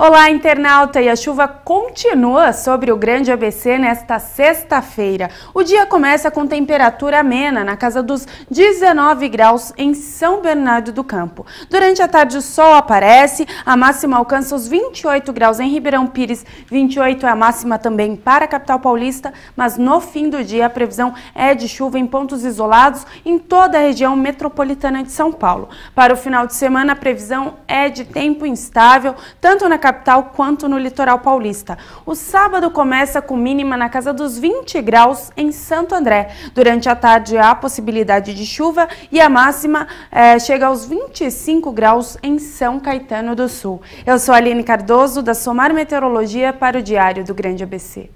Olá, internauta! E a chuva continua sobre o Grande ABC nesta sexta-feira. O dia começa com temperatura amena, na casa dos 19 graus em São Bernardo do Campo. Durante a tarde, o sol aparece, a máxima alcança os 28 graus em Ribeirão Pires, 28 é a máxima também para a capital paulista, mas no fim do dia a previsão é de chuva em pontos isolados em toda a região metropolitana de São Paulo. Para o final de semana, a previsão é de tempo instável, tanto na capital quanto no litoral paulista. O sábado começa com mínima na casa dos 20 graus em Santo André. Durante a tarde há possibilidade de chuva e a máxima é, chega aos 25 graus em São Caetano do Sul. Eu sou Aline Cardoso, da Somar Meteorologia, para o Diário do Grande ABC.